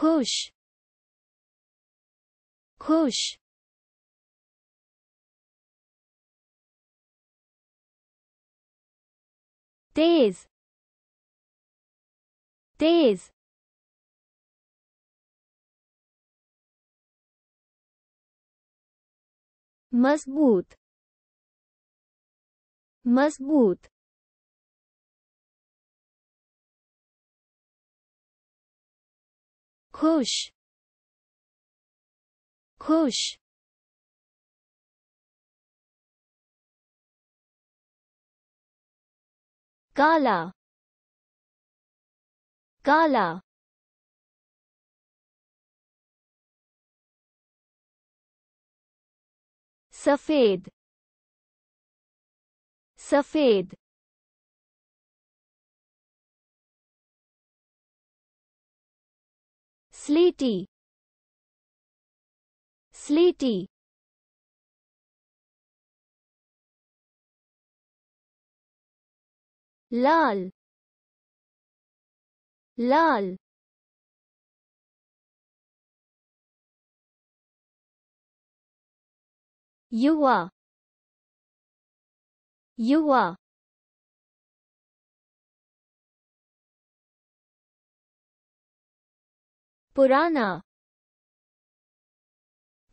خوش خوش تیز تیز مضبوط مضبوط खुश खुश काला काला सफेद सफेद sleety sleety lal lal yuva yuva पुराना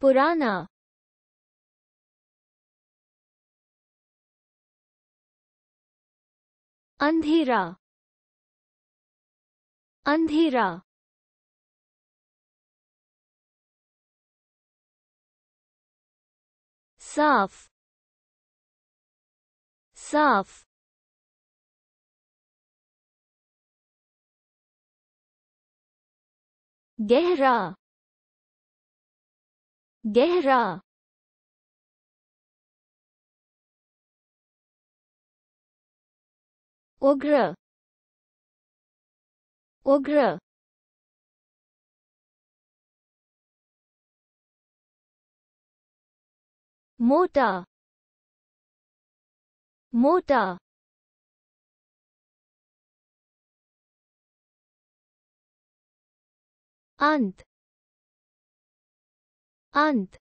पुराना अंधेरा अंधेरा साफ साफ गहरा गहरा उग्र उग्र मोटा मोटा अंत अंत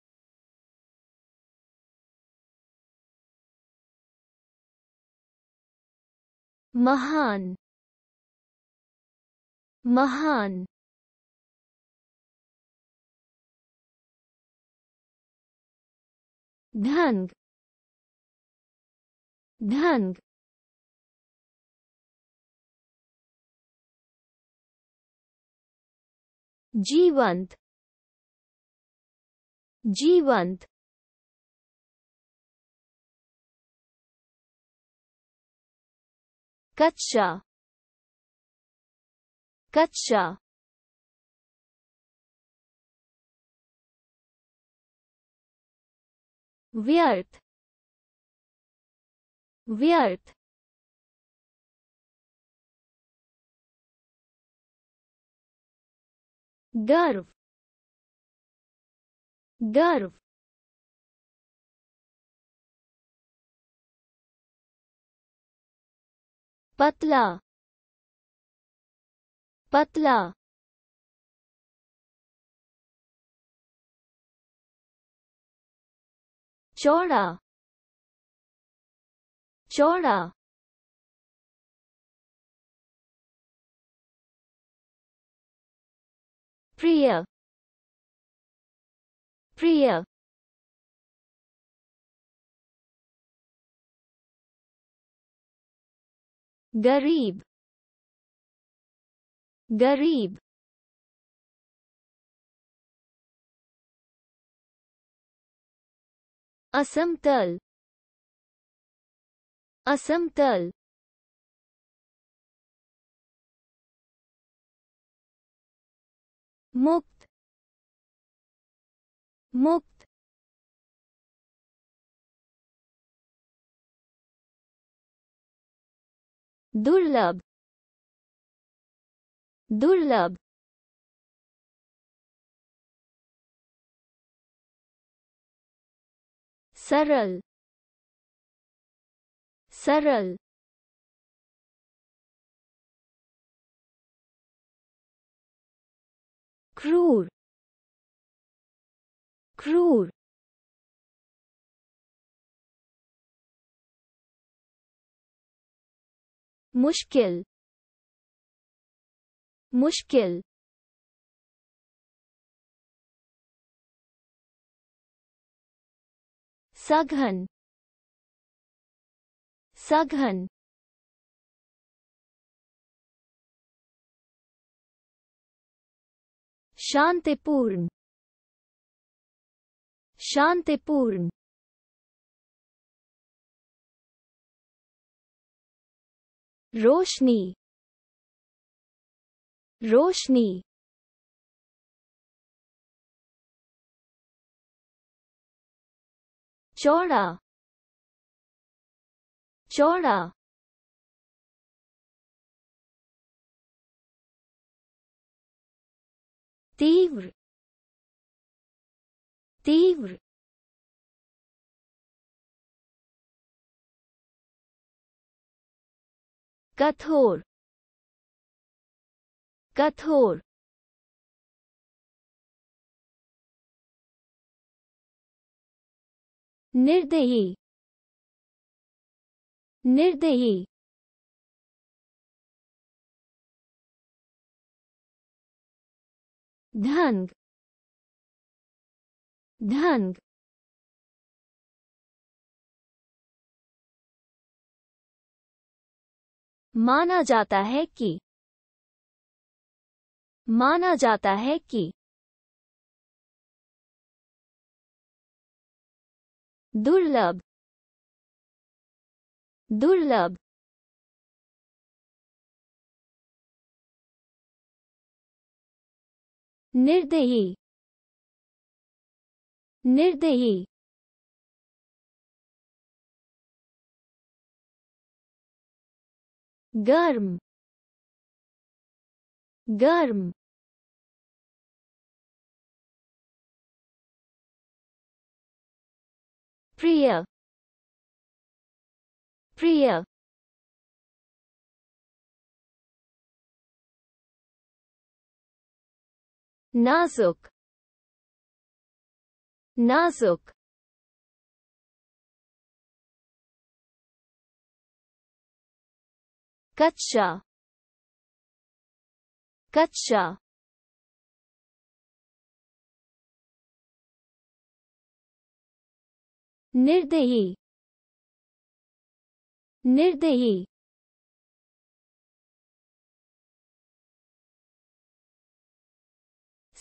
महान महान ढंग ढंग जीवंत जीवंत कच्चा कच्चा व्यर्थ व्यर्थ गर्व गर्व पतला पतला चौड़ा चौड़ा प्रिय प्रिय गरीब गरीब असमतल असमतल मुक्त मुक्त दुर्लभ दुर्लभ सरल सरल क्रूर क्रूर मुश्किल मुश्किल सघन सघन शांतिपूर्ण शांतिपूर्ण रोशनी रोशनी चौड़ा चौड़ा तीव्र तीव्र कठोर कठोर निर्दयी निर्दयी ढंग ढंग माना जाता है कि माना जाता है कि दुर्लभ दुर्लभ Nirdeyi Nirdeyi Garm Garm Priya Priya नाजुक नाजुक कच्चा कच्चा निर्दयी निर्दयी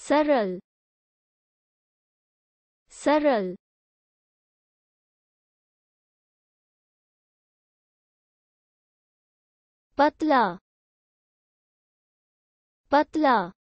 सरल सरल पतला पतला